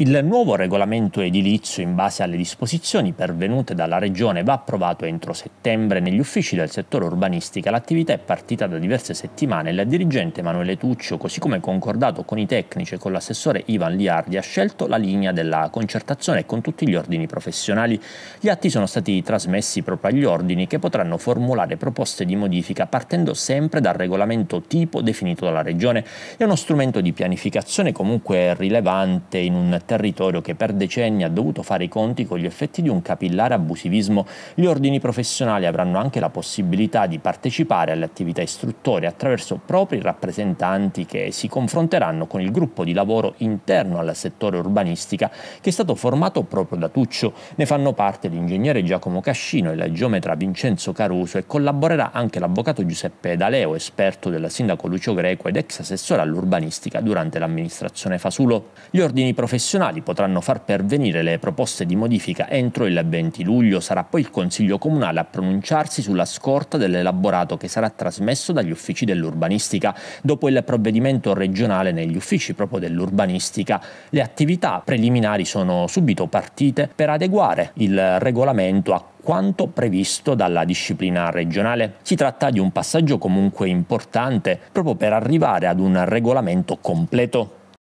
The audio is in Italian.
Il nuovo regolamento edilizio in base alle disposizioni pervenute dalla Regione va approvato entro settembre. Negli uffici del settore urbanistica l'attività è partita da diverse settimane e la dirigente Emanuele Tuccio, così come concordato con i tecnici e con l'assessore Ivan Liardi, ha scelto la linea della concertazione con tutti gli ordini professionali. Gli atti sono stati trasmessi proprio agli ordini che potranno formulare proposte di modifica partendo sempre dal regolamento tipo definito dalla Regione. È uno strumento di pianificazione comunque rilevante in un territorio che per decenni ha dovuto fare i conti con gli effetti di un capillare abusivismo, gli ordini professionali avranno anche la possibilità di partecipare alle attività istruttorie attraverso propri rappresentanti che si confronteranno con il gruppo di lavoro interno al settore urbanistica che è stato formato proprio da Tuccio. Ne fanno parte l'ingegnere Giacomo Cascino e la geometra Vincenzo Caruso e collaborerà anche l'avvocato Giuseppe D'Aleo, esperto della sindaco Lucio Greco ed ex assessore all'urbanistica durante l'amministrazione Fasulo. Gli ordini professionali nazionali potranno far pervenire le proposte di modifica entro il 20 luglio. Sarà poi il Consiglio Comunale a pronunciarsi sulla scorta dell'elaborato che sarà trasmesso dagli uffici dell'urbanistica. Dopo il provvedimento regionale negli uffici proprio dell'urbanistica, le attività preliminari sono subito partite per adeguare il regolamento a quanto previsto dalla disciplina regionale. Si tratta di un passaggio comunque importante proprio per arrivare ad un regolamento completo.